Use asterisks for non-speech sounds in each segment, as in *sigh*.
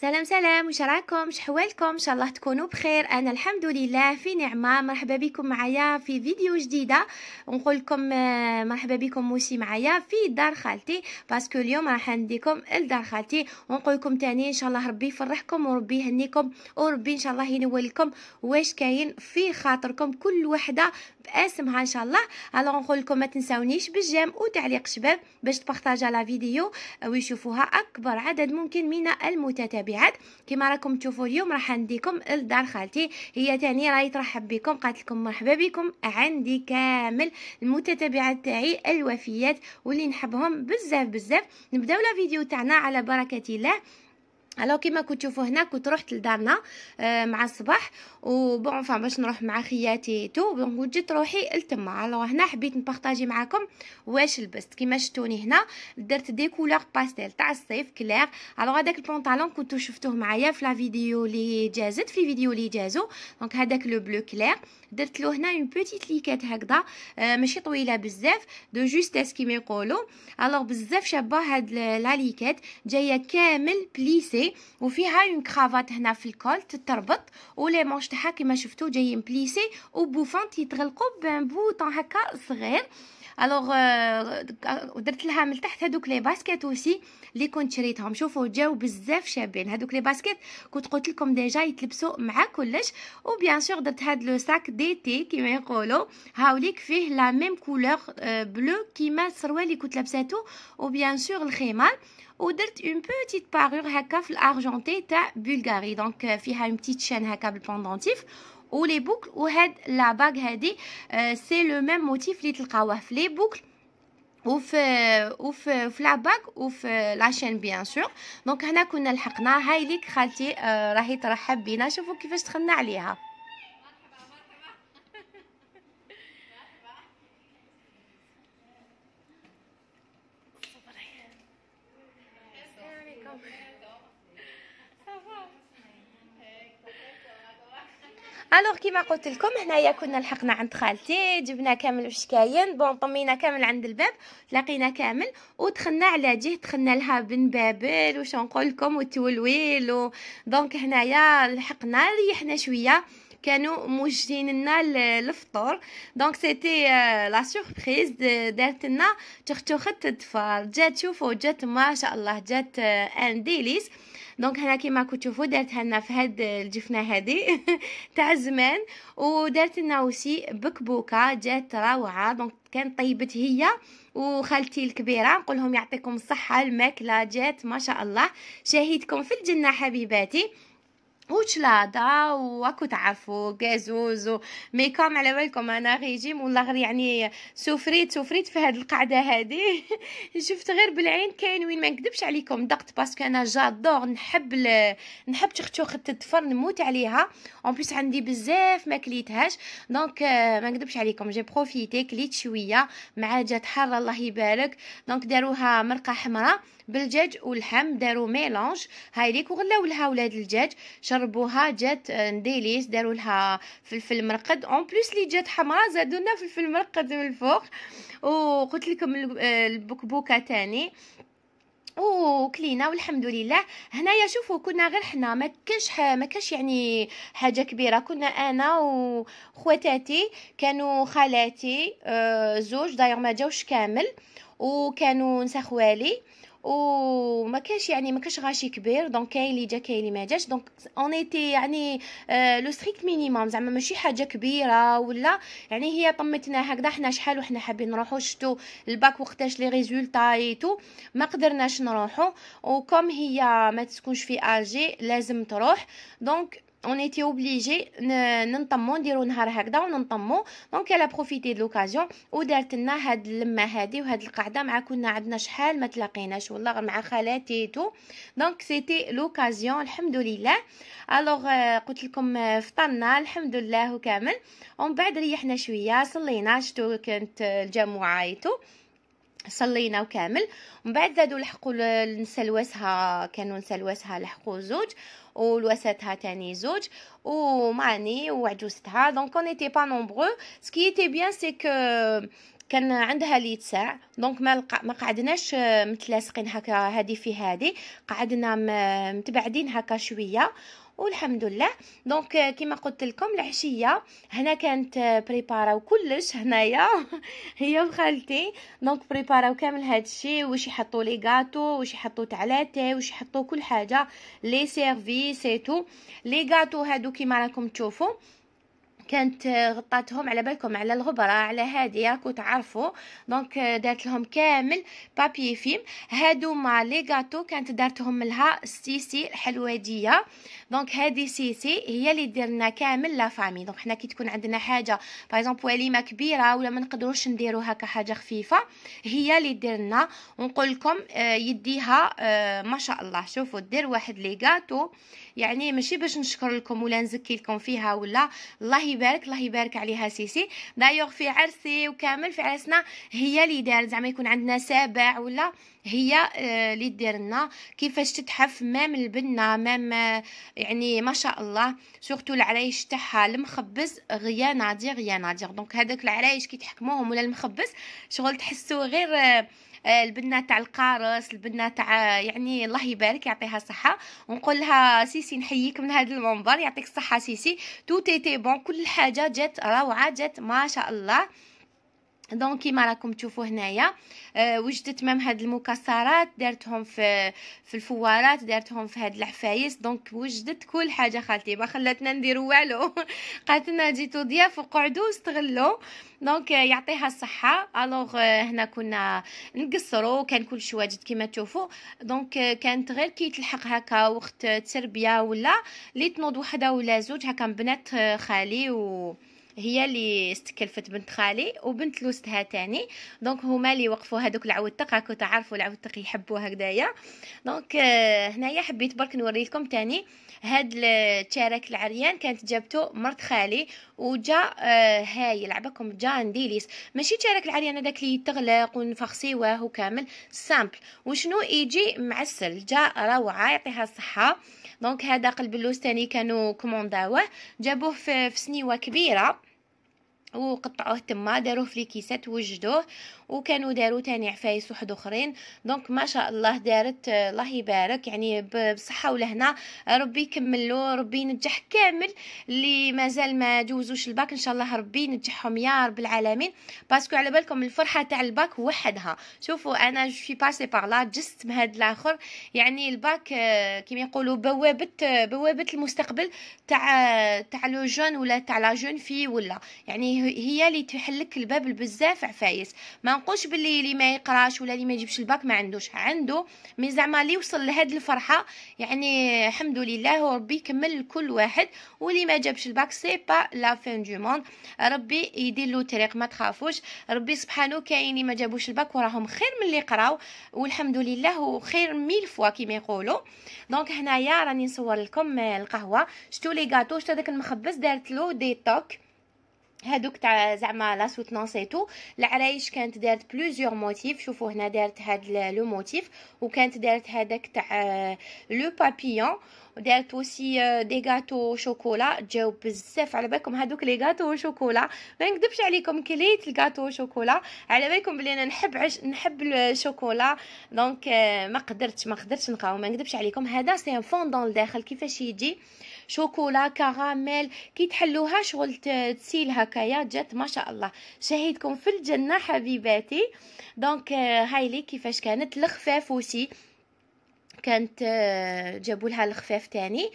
سلام سلام واش راكم شحوالكم ان شاء الله تكونوا بخير انا الحمد لله في نعمه مرحبا بكم معايا في فيديو جديده ونقول لكم آه، مرحبا بكم موسي معايا في دار خالتي باسكو اليوم راح نديكم لدار خالتي ونقول لكم تاني ان شاء الله ربي يفرحكم وربي يهنيكم وربي ان شاء الله ينول لكم واش كاين في خاطركم كل وحده باسمها ان شاء الله الوغ نقول لكم ما تنساونيش بالجيم وتعليق شباب باش تبارطاجا لا فيديو ويشوفوها اكبر عدد ممكن من المتتابعين المتابعات كما راكم تشوفوا اليوم راح نديكم لدار خالتي هي تاني راهي ترحب بكم قالت لكم مرحبا بكم عندي كامل المتتبعات تاعي الوفيات واللي نحبهم بزاف بزاف نبداو لا فيديو تاعنا على بركه الله الو كيما تشوفوا هنا كنت رحت لدارنا آه، مع الصباح وبون فان باش نروح مع خياتي تو دونك جيت روحي لتما الو هنا حبيت نبارطاجي معكم واش لبست كيما شفتوني هنا درت دي كولور باستيل تاع الصيف كلير الو هذاك البونطالون كنتو شفتوه معايا في لا فيديو اللي جازت في فيديو اللي جازو دونك هذاك لو بلو كلير درت له هنا اون بوتيت ليكات هكذا آه ماشي طويله بزاف دو جوستيس كيما يقولوا الوغ بزاف شابه هاد لا ليكات جايه كامل بليسي وفيها اون كرافات هنا في الكول تتربط ولي مونش تاعها كيما شفتوا جايين بليسي وبوفون تيتغلقوا بان بوطون هكا صغير الوغ آه، درت لها من تحت هذوك لي باسكيت اوسي اللي كنت شريتهم شوفوا جاو بزاف شابين هذوك لي باسكيت كنت قلت لكم ديجا يتلبسوا مع كلش وبيان سور درت هاد لو ساك دي تي كيما يقولوا هاوليك فيه لا ميم كولور بلو كيما السروال اللي كنت لابساتو وبيان سور الخيمه ودرت اون بوتيت بارور هكا في الارجونتي تاع بلغاري دونك euh, فيها اون بتيت شين هكا بالبوندونتيف ولي بوكل وهاد لا باغ هادي سي لو ميم موتيف اللي تلقاوه في لي بوكل وفي وفي في لاباك وفي لاشين بيان سور دونك هنا كنا لحقنا هاي ليك خالتي آه، راهي ترحب بينا شوفوا كيفاش دخلنا عليها الوغ كيما قلت لكم هنايا كنا لحقنا عند خالتي جبنا كامل واش كاين بون طمينا كامل عند الباب لقينا كامل ودخلنا على جهه دخلنا لها بن بابل واش نقول لكم وتولويل دونك هنايا لحقنا ريحنا شويه كانوا موجدين لنا الفطور دونك سيتي لا سوربريز دارت لنا خت الطفال جات شوفوا جات ما شاء الله جات ان euh, ديليس دونك هنا كيما راكم تشوفوا دارتها لنا في هاد الجفنه هادي *laughs* تاع زمان ودارت لنا اوسي بكبوكه جات روعه دونك كان طيبت هي وخالتي الكبيره نقول لهم يعطيكم الصحه الماكله جات ما شاء الله شاهدكم في الجنه حبيباتي وشلاضة واكو تعرفوا كازوز كوم على بالكم انا ريجيم والله غير يعني سوفريت سوفريت في هاد القعده هادي *laughs* شفت غير بالعين كاين وين ما نكذبش عليكم دقت باسكو انا جادور نحب ل... نحب تختوخ الدفر نموت عليها اون بليس عندي بزاف ما كليتهاش دونك آه، ما نكذبش عليكم جي بروفيتي كليت شويه مع جات حاره الله يبارك دونك داروها مرقه حمراء بالدجاج واللحم داروا ميلونج هايليك وغلاو لها ولاد الدجاج شربوها جات ديليس داروا لها فلفل مرقد اون بليس لي جات حمراء زادوا لنا فلفل مرقد من الفوق وقلت لكم البكبوكه تاني وكلينا والحمد لله هنايا شوفوا كنا غير حنا ما كانش ما كانش يعني حاجه كبيره كنا انا وخواتاتي كانوا خالاتي آه، زوج داير ما جاوش كامل وكانوا نسا خوالي وما كانش يعني ما كانش غاشي كبير دونك كاين اللي جا كاين اللي ما جاش دونك اون ايتي يعني لو ستريكت مينيموم زعما ماشي حاجه كبيره ولا يعني هي طمتنا هكذا حنا شحال وحنا حابين نروحو شفتو الباك وقتاش لي ريزولتا ايتو ما قدرناش نروحو وكم هي ما تسكنش في اجي لازم تروح دونك اون ايتي اوبليجي ننطمو نديرو نهار هكذا وننطمو دونك الا بروفيتي دو لوكازيون ودارت لنا هاد اللمه هادي وهاد القعده مع كنا عندنا شحال ما تلاقيناش والله غير مع خالاتي تو دونك سيتي لوكازيون الحمد لله الوغ قلت لكم euh, فطرنا الحمد لله كامل ومن بعد ريحنا شويه صلينا شتو كانت الجمعه ايتو صلينا وكامل ومن بعد زادوا لحقوا الواسها كانوا الواسها لحقوا زوج والواساتها تاني زوج ومعني وعجوزتها دونك اون ايتي با نومبرو سكي ايتي بيان سي كو كان عندها ليت ساع دونك ما لق... ما قعدناش آه، متلاصقين هكا هذه في هذه قعدنا متبعدين هكا شويه والحمد لله دونك آه، كما قلت لكم العشيه هنا كانت بريبارا آه، كلش هنايا *laughs* هي وخالتي دونك بريبارا كامل هذا الشيء واش يحطوا لي غاتو واش يحطوا تاع لاتاي واش يحطوا كل حاجه لي سيرفيس اي تو لي غاتو هادو كما راكم تشوفوا كانت آه، غطاتهم على بالكم على الغبره على هادي راكو تعرفوا دونك آه، دارت لهم كامل بابي فيم هادو مع لي غاتو كانت دارتهم لها سيسي الحلواديه دونك هادي سيسي هي اللي دير لنا كامل لا فامي دونك حنا كي تكون عندنا حاجه باغ اكزومبل وليمه كبيره ولا ما نقدروش نديرو هكا حاجه خفيفه هي اللي دير لنا ونقول لكم آه، يديها ما شاء الله شوفوا دير واحد لي غاتو يعني ماشي باش نشكر لكم ولا نزكي لكم فيها ولا الله يبارك الله يبارك عليها سيسي دايوغ في عرسي وكامل في عرسنا هي اللي دارت زعما يكون عندنا سابع ولا هي اللي آه، دير لنا كيفاش تتحف مام البنه مام يعني ما شاء الله سورتو العرايش تاعها المخبز غيا نادر غيا نادر دونك هذاك العرايش كي تحكموهم ولا المخبز شغل تحسو غير آه، آه، البنه تاع القارص البنه تاع يعني الله يبارك يعطيها الصحه ونقول لها سيسي نحييك من هذا المنبر يعطيك الصحه سيسي تو تي تي بون كل حاجه جات روعه جات ما شاء الله دونك كيما راكم تشوفوا هنايا وجدت مام هاد المكسرات دارتهم في في الفوارات دارتهم في هاد الحفايس دونك وجدت كل حاجه خالتي ما خلاتنا نديرو والو قالت لنا جيتو ضياف وقعدوا استغلوا دونك يعطيها الصحه الوغ هنا كنا نقصروا كان كل شيء واجد كيما تشوفوا دونك كانت غير كي تلحق هكا وقت تربيه ولا اللي تنوض وحده ولا زوج هكا بنات خالي و هي اللي استكلفت بنت خالي وبنت لوستها تاني دونك هما اللي وقفوا هذوك العودتق هاكو تعرفوا العودتق يحبوا هكذايا دونك آه، هنايا حبيت برك نوري لكم تاني هاد التشارك العريان كانت جابته مرت خالي وجا آه، هاي لعبكم جا نديليس ماشي تشارك العريان هذاك اللي يتغلق ونفخسيوه وكامل سامبل وشنو يجي معسل جا روعه يعطيها الصحه دونك هذا قلب اللوز تاني كانوا كومونداوه جابوه في سنيوه كبيره وقطعوه تما داروه لي كيسات وجدوه وكانوا داروا تاني عفايس وحد اخرين دونك ما شاء الله دارت آه، الله يبارك يعني بصحه ولهنا ربي يكمل له ربي ينجح كامل اللي مازال ما دوزوش الباك ان شاء الله ربي ينجحهم يا رب العالمين باسكو على بالكم الفرحه تاع الباك وحدها شوفوا انا في باسي بار لا جست بهذا الاخر يعني الباك آه، كيما يقولوا بوابه آه، بوابه المستقبل تاع تاع لو جون ولا تاع لا جون في ولا يعني هي اللي تحلك الباب لبزاف عفايس ما نقولش باللي اللي ما يقراش ولا اللي ما يجيبش الباك ما عندوش عنده مي زعما اللي وصل لهاد الفرحه يعني الحمد لله وربي يكمل لكل واحد واللي ما جابش الباك سي با لا فين دو موند ربي يدير له طريق ما تخافوش ربي سبحانه كاين اللي ما جابوش الباك وراهم خير من اللي قراو والحمد لله وخير ميل فوا كيما يقولوا دونك هنايا راني نصور لكم القهوه شتو لي غاتو شتو داك المخبز دارت له دي توك هادوك تاع زعما لا سوتنونس اي تو العرايش كانت دارت بلوزيغ موتيف شوفوا هنا دارت هاد لو موتيف وكانت دارت هذاك تاع آه، لو بابيون ودارت اوسي آه، دي غاتو شوكولا جاو بزاف على بالكم هادوك لي غاتو شوكولا ما نكذبش عليكم كليت الغاتو شوكولا على بالكم بلي انا نحب عش نحب الشوكولا دونك آه، ما قدرتش ما قدرتش نقاوم ما نكذبش عليكم هذا سي فوندون لداخل كيفاش يجي آه شوكولا كراميل كي تحلوها شغل تسيل هكايا جات ما شاء الله شهيدكم في الجنه حبيباتي دونك آه، هاي لي كيفاش كانت الخفاف وشي كانت آه، جابوا لها الخفاف تاني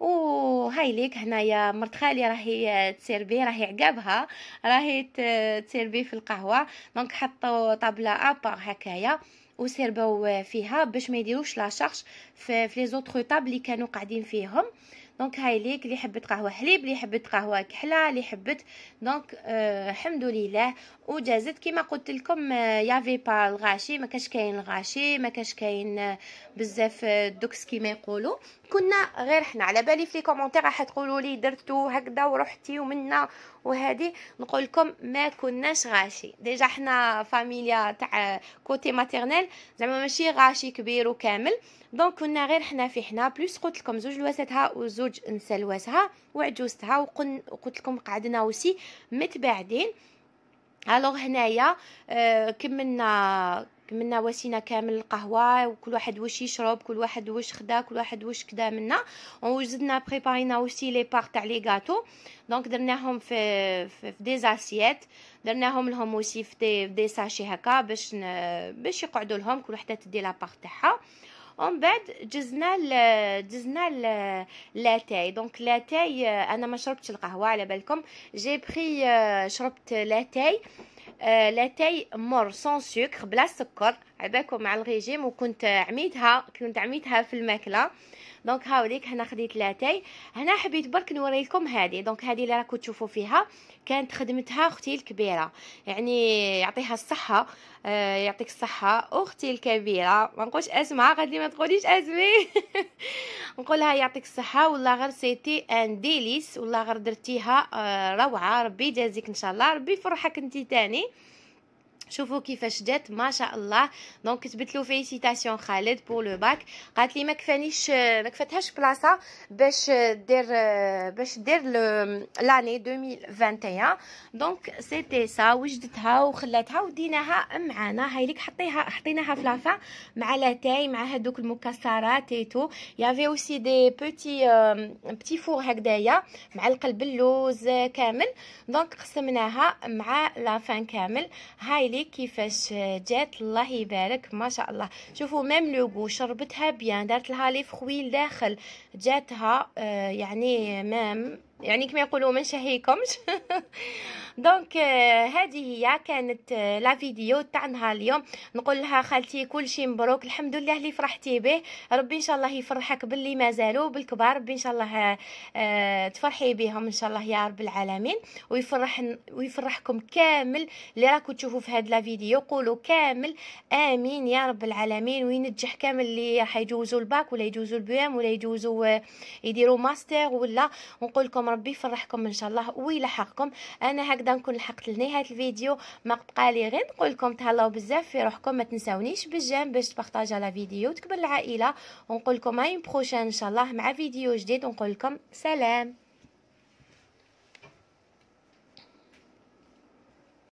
هاي ليك هنايا مرت خالي راهي آه، تسيربي راهي عقابها راهي تسيربي في القهوه دونك حطوا طابله ابار هكايا وسيربوا فيها باش ما يديروش لا شارج في لي زوتر طاب اللي كانوا قاعدين فيهم دونك هاي ليك اللي حبت قهوه حليب اللي حبت قهوه كحله اللي حبت دونك الحمد آه لله وجازت كما قلت لكم آه يافي با الغاشي ما كاش كاين الغاشي ما كاش كاين بزاف دوكس كما يقولوا كنا غير حنا على بالي في لي كومونتير راح تقولوا لي درتو هكذا ورحتي ومنا وهذه نقول لكم ما كناش غاشي ديجا حنا فاميليا تاع كوتي ماتيرنيل زعما ماشي غاشي كبير وكامل دونك كنا غير حنا في حنا بلوس قلت لكم زوج لواساتها وزوج نسا لواسها وعجوزتها وقلت لكم قعدنا وسي متباعدين الوغ هنايا آه، كملنا كملنا واسينا كامل القهوه وكل واحد واش يشرب كل واحد واش خدا كل واحد واش كدا منا وزدنا بريبارينا اوسي لي بار تاع لي غاتو دونك درناهم في في, في دي زاسيات درناهم لهم اوسي في دي, دي ساشي هكا باش باش يقعدوا لهم كل وحده تدي لا بار تاعها ومن بعد جزنا ل... جزنا ل... لاتاي دونك لاتاي انا ما شربتش القهوه على بالكم جي بري euh, شربت لاتاي آه لاتاي مر سون سكر بلا سكر عباكم مع الريجيم وكنت عميتها كنت عميتها في الماكله دونك هاوليك هنا خديت لاتاي هنا حبيت برك نوريكم هذه دونك هذه اللي راكم تشوفوا فيها كانت خدمتها اختي الكبيره يعني يعطيها الصحه آه يعطيك الصحه اختي الكبيره ما نقولش اسمها غادي ما تقوليش اسمي *laughs* نقولها يعطيك الصحه والله غير سيتي ان ديليس والله غير درتيها آه روعه ربي يجازيك ان شاء الله ربي يفرحك انت تاني شوفوا كيفاش جات ما شاء الله دونك كتبت له فيسيتاسيون خالد بور لو باك قالت لي ما كفانيش ما كفاتهاش بلاصه باش دير باش دير لاني 2021 دونك سيتي سا وجدتها وخلاتها وديناها معانا هاي ليك حطيها حطيناها في لافا مع لاتاي مع هذوك المكسرات ايتو يافي اوسي دي بوتي بتي فور هكدايا مع القلب اللوز كامل دونك قسمناها مع لافان كامل هاي لي كيفاش جات الله يبارك ما شاء الله شوفوا ميم لوغو شربتها بيان دارت لها لي فخوي لداخل جاتها آه، يعني مام يعني كما يقولوا ما نشهيكمش *laughs* دونك آه، هذه هي كانت آه، لا فيديو نهار اليوم نقول لها خالتي كل شيء مبروك الحمد لله اللي فرحتي به ربي ان شاء الله يفرحك باللي مازالوا بالكبار ربي ان شاء الله آه، تفرحي بهم ان شاء الله يا رب العالمين ويفرح ويفرحكم كامل اللي راكم تشوفوا في هذه لا فيديو قولوا كامل امين يا رب العالمين وينجح كامل اللي راح يجوزوا الباك ولا يجوزوا البيام ولا يجوزوا يديروا ماستر ولا نقول لكم ربي يفرحكم ان شاء الله ويلحقكم انا هكذا وبهذا نكون لحقت لنهايه الفيديو ما بقى لي غير نقول لكم تهلاو بزاف في روحكم ما تنساونيش بالجيم باش تبارطاجا لا فيديو وتكبر العائله ونقول لكم هاي بروشين ان شاء الله مع فيديو جديد ونقول لكم سلام